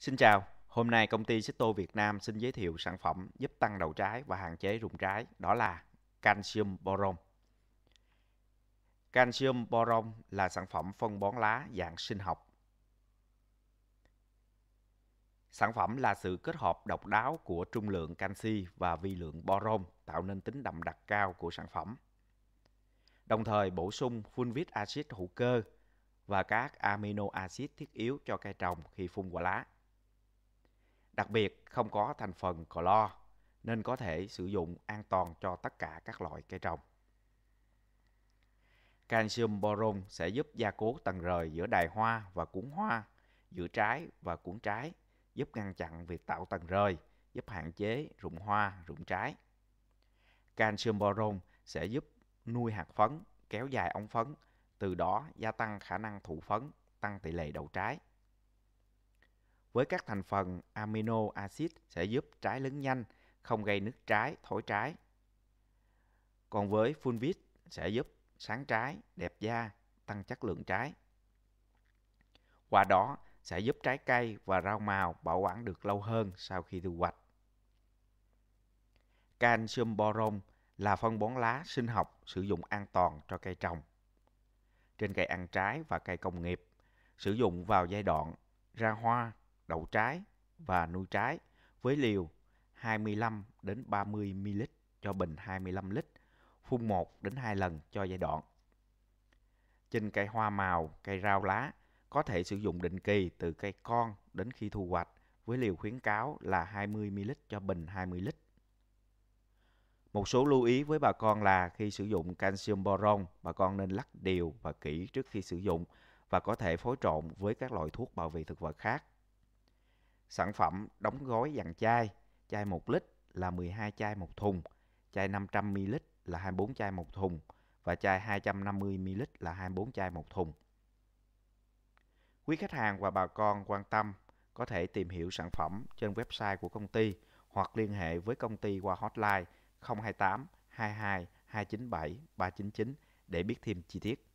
Xin chào, hôm nay công ty Sito Việt Nam xin giới thiệu sản phẩm giúp tăng đầu trái và hạn chế rụng trái, đó là Calcium Boron. Calcium Boron là sản phẩm phân bón lá dạng sinh học. Sản phẩm là sự kết hợp độc đáo của trung lượng canxi và vi lượng boron tạo nên tính đậm đặc cao của sản phẩm. Đồng thời bổ sung fulvic axit hữu cơ và các amino axit thiết yếu cho cây trồng khi phun quả lá. Đặc biệt không có thành phần clo nên có thể sử dụng an toàn cho tất cả các loại cây trồng. Calcium boron sẽ giúp gia cố tầng rời giữa đài hoa và cuốn hoa, giữa trái và cuốn trái, giúp ngăn chặn việc tạo tầng rời, giúp hạn chế rụng hoa, rụng trái. Calcium boron sẽ giúp nuôi hạt phấn, kéo dài ống phấn, từ đó gia tăng khả năng thụ phấn, tăng tỷ lệ đậu trái với các thành phần amino acid sẽ giúp trái lớn nhanh, không gây nứt trái, thổi trái. Còn với fulvit sẽ giúp sáng trái, đẹp da, tăng chất lượng trái. Qua đó sẽ giúp trái cây và rau màu bảo quản được lâu hơn sau khi thu hoạch. Calcium boron là phân bón lá sinh học sử dụng an toàn cho cây trồng. Trên cây ăn trái và cây công nghiệp, sử dụng vào giai đoạn ra hoa, đậu trái và nuôi trái với liều 25 đến 30 ml cho bình 25 lít, phun 1 đến 2 lần cho giai đoạn. Trên cây hoa màu, cây rau lá có thể sử dụng định kỳ từ cây con đến khi thu hoạch với liều khuyến cáo là 20 ml cho bình 20 lít. Một số lưu ý với bà con là khi sử dụng calcium boron, bà con nên lắc đều và kỹ trước khi sử dụng và có thể phối trộn với các loại thuốc bảo vệ thực vật khác Sản phẩm đóng gói dạng chai, chai 1 lít là 12 chai một thùng, chai 500 ml là 24 chai một thùng và chai 250 ml là 24 chai một thùng. Quý khách hàng và bà con quan tâm có thể tìm hiểu sản phẩm trên website của công ty hoặc liên hệ với công ty qua hotline 028 22 297 399 để biết thêm chi tiết.